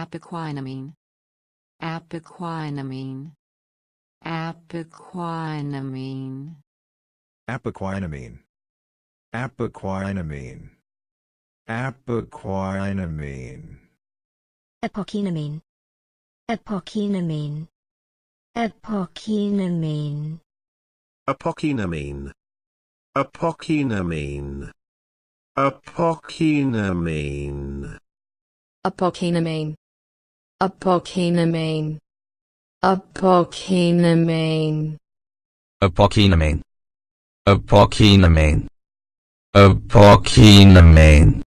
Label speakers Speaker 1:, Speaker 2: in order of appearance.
Speaker 1: Apiquinamine. Apiquinamine. Apiquinamine.
Speaker 2: Apiquinamine. Apiquinamine. Apiquinamine.
Speaker 3: Apoquinamine.
Speaker 1: Apoquinamine.
Speaker 4: Apoquinamine. Apoquinamine. Apoquinamine. Apoquinamine.
Speaker 5: Apoquinamine. Apocainamine. Apocainamine.
Speaker 2: Apocainamine. Apocainamine.
Speaker 3: Apocainamine.